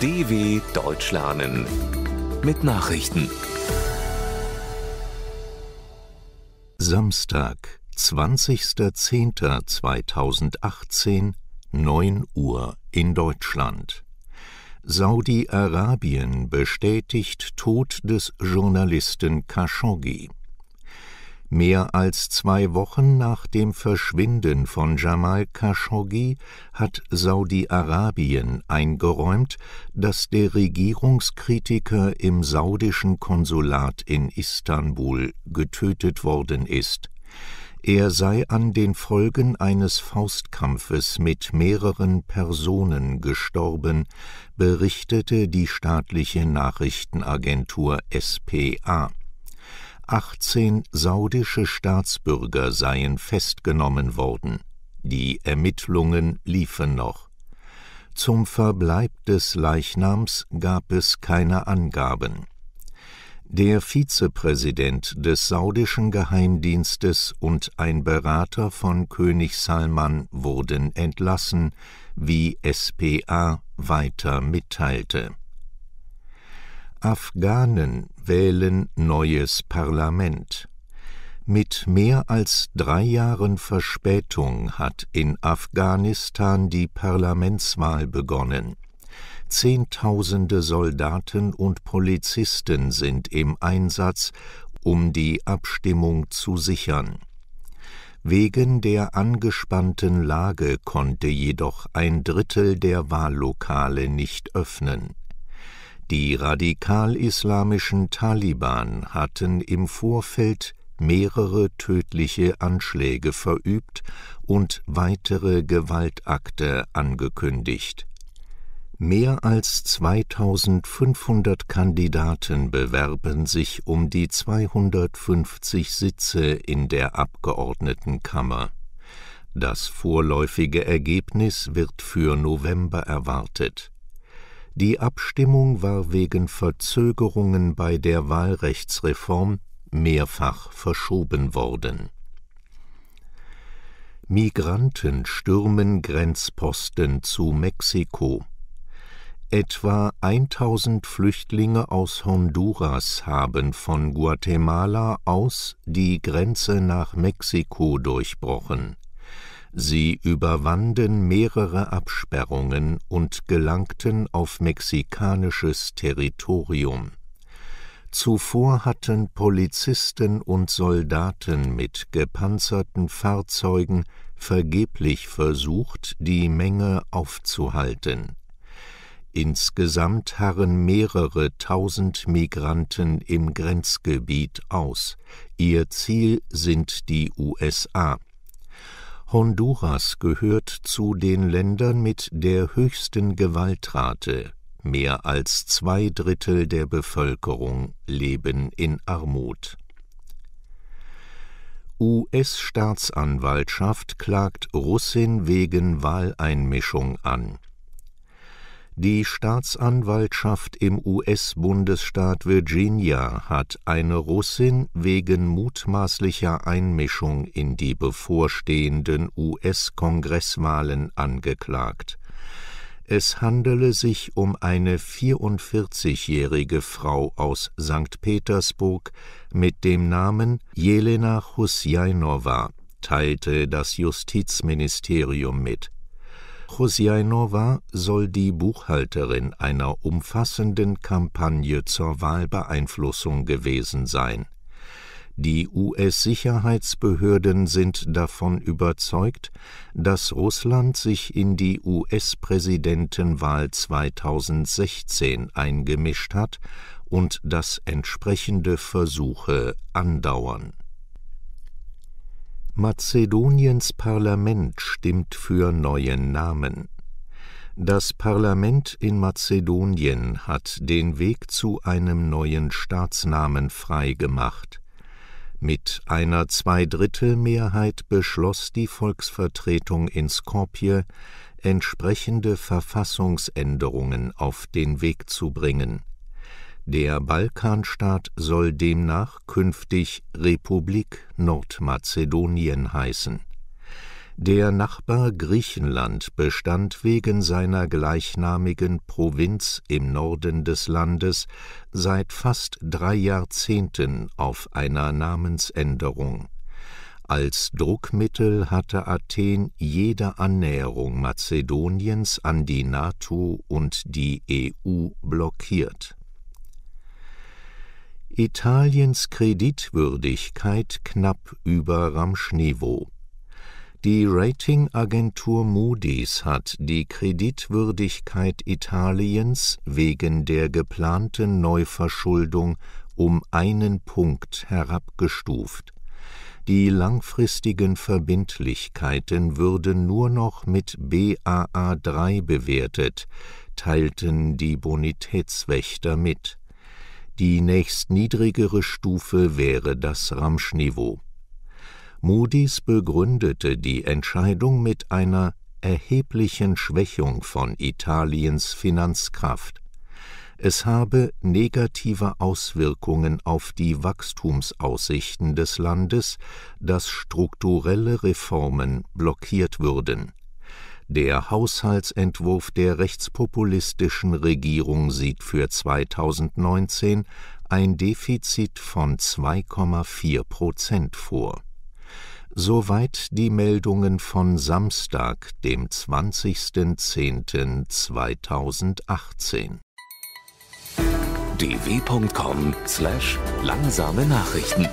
DW Deutsch lernen mit Nachrichten. Samstag, 20.10.2018, 9 Uhr in Deutschland. Saudi-Arabien bestätigt Tod des Journalisten Khashoggi. Mehr als zwei Wochen nach dem Verschwinden von Jamal Khashoggi hat Saudi-Arabien eingeräumt, dass der Regierungskritiker im saudischen Konsulat in Istanbul getötet worden ist. Er sei an den Folgen eines Faustkampfes mit mehreren Personen gestorben, berichtete die staatliche Nachrichtenagentur SPA. 18 saudische Staatsbürger seien festgenommen worden. Die Ermittlungen liefen noch. Zum Verbleib des Leichnams gab es keine Angaben. Der Vizepräsident des saudischen Geheimdienstes und ein Berater von König Salman wurden entlassen, wie SPA weiter mitteilte Afghanen wählen neues Parlament. Mit mehr als drei Jahren Verspätung hat in Afghanistan die Parlamentswahl begonnen. Zehntausende Soldaten und Polizisten sind im Einsatz, um die Abstimmung zu sichern. Wegen der angespannten Lage konnte jedoch ein Drittel der Wahllokale nicht öffnen. Die radikal-islamischen Taliban hatten im Vorfeld mehrere tödliche Anschläge verübt und weitere Gewaltakte angekündigt. Mehr als 2500 Kandidaten bewerben sich um die 250 Sitze in der Abgeordnetenkammer. Das vorläufige Ergebnis wird für November erwartet. Die Abstimmung war wegen Verzögerungen bei der Wahlrechtsreform mehrfach verschoben worden. Migranten stürmen Grenzposten zu Mexiko. Etwa 1000 Flüchtlinge aus Honduras haben von Guatemala aus die Grenze nach Mexiko durchbrochen Sie überwanden mehrere Absperrungen und gelangten auf mexikanisches Territorium. Zuvor hatten Polizisten und Soldaten mit gepanzerten Fahrzeugen vergeblich versucht, die Menge aufzuhalten. Insgesamt harren mehrere tausend Migranten im Grenzgebiet aus. Ihr Ziel sind die USA. Honduras gehört zu den Ländern mit der höchsten Gewaltrate, mehr als zwei Drittel der Bevölkerung leben in Armut. US-Staatsanwaltschaft klagt Russin wegen Wahleinmischung an die Staatsanwaltschaft im US-Bundesstaat Virginia hat eine Russin wegen mutmaßlicher Einmischung in die bevorstehenden US-Kongresswahlen angeklagt. Es handele sich um eine 44-jährige Frau aus St. Petersburg mit dem Namen Jelena Husjainowa, teilte das Justizministerium mit Chusjajnowa soll die Buchhalterin einer umfassenden Kampagne zur Wahlbeeinflussung gewesen sein. Die US-Sicherheitsbehörden sind davon überzeugt, dass Russland sich in die US-Präsidentenwahl 2016 eingemischt hat und dass entsprechende Versuche andauern Mazedoniens Parlament stimmt für neuen Namen. Das Parlament in Mazedonien hat den Weg zu einem neuen Staatsnamen frei gemacht. Mit einer Zweidrittelmehrheit beschloss die Volksvertretung in Skopje, entsprechende Verfassungsänderungen auf den Weg zu bringen der Balkanstaat soll demnach künftig Republik Nordmazedonien heißen. Der Nachbar Griechenland bestand wegen seiner gleichnamigen Provinz im Norden des Landes seit fast drei Jahrzehnten auf einer Namensänderung. Als Druckmittel hatte Athen jede Annäherung Mazedoniens an die NATO und die EU blockiert Italiens Kreditwürdigkeit knapp über Ramschnewo. Die Ratingagentur Moody's hat die Kreditwürdigkeit Italiens wegen der geplanten Neuverschuldung um einen Punkt herabgestuft. Die langfristigen Verbindlichkeiten würden nur noch mit BAA3 bewertet, teilten die Bonitätswächter mit die nächstniedrigere Stufe wäre das Ramschniveau. niveau Moody's begründete die Entscheidung mit einer erheblichen Schwächung von Italiens Finanzkraft. Es habe negative Auswirkungen auf die Wachstumsaussichten des Landes, dass strukturelle Reformen blockiert würden der Haushaltsentwurf der rechtspopulistischen Regierung sieht für 2019 ein Defizit von 2,4 Prozent vor. Soweit die Meldungen von Samstag, dem 20.10.2018. dw.com/langsame Nachrichten